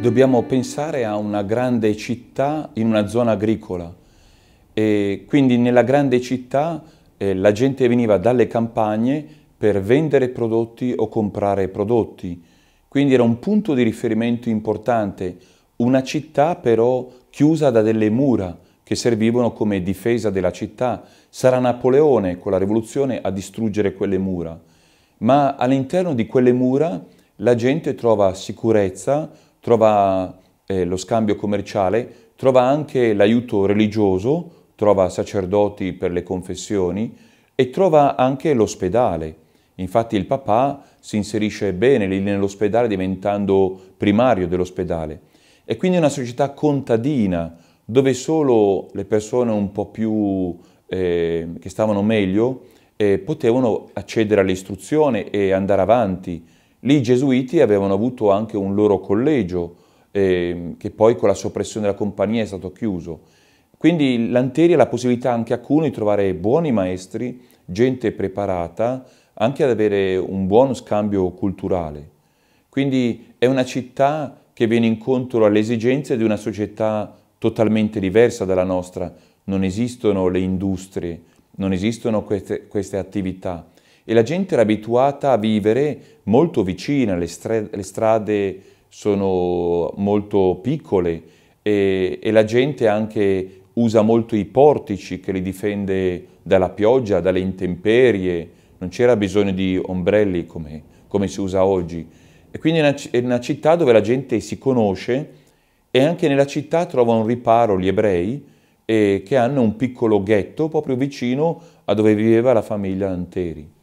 dobbiamo pensare a una grande città in una zona agricola e quindi nella grande città eh, la gente veniva dalle campagne per vendere prodotti o comprare prodotti. Quindi era un punto di riferimento importante, una città però chiusa da delle mura che servivano come difesa della città. Sarà Napoleone con la rivoluzione a distruggere quelle mura, ma all'interno di quelle mura la gente trova sicurezza, trova eh, lo scambio commerciale, trova anche l'aiuto religioso, trova sacerdoti per le confessioni e trova anche l'ospedale. Infatti il papà si inserisce bene lì nell'ospedale diventando primario dell'ospedale. E quindi una società contadina dove solo le persone un po' più eh, che stavano meglio eh, potevano accedere all'istruzione e andare avanti Lì i gesuiti avevano avuto anche un loro collegio eh, che poi con la soppressione della compagnia è stato chiuso. Quindi l'anteria ha la possibilità anche a Cuno di trovare buoni maestri, gente preparata, anche ad avere un buono scambio culturale. Quindi è una città che viene incontro alle esigenze di una società totalmente diversa dalla nostra. Non esistono le industrie, non esistono queste, queste attività e la gente era abituata a vivere molto vicina, le, strade, le strade sono molto piccole e, e la gente anche usa molto i portici che li difende dalla pioggia, dalle intemperie, non c'era bisogno di ombrelli come, come, si usa oggi. E quindi è una, è una città dove la gente si conosce e anche nella città trovano riparo gli ebrei eh, che hanno un piccolo ghetto proprio vicino a dove viveva la famiglia Anteri.